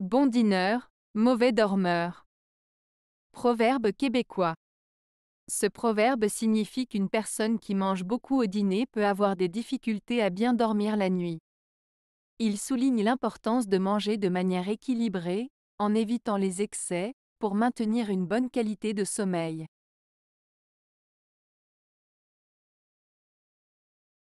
Bon dîneur, mauvais dormeur. Proverbe québécois. Ce proverbe signifie qu'une personne qui mange beaucoup au dîner peut avoir des difficultés à bien dormir la nuit. Il souligne l'importance de manger de manière équilibrée, en évitant les excès, pour maintenir une bonne qualité de sommeil.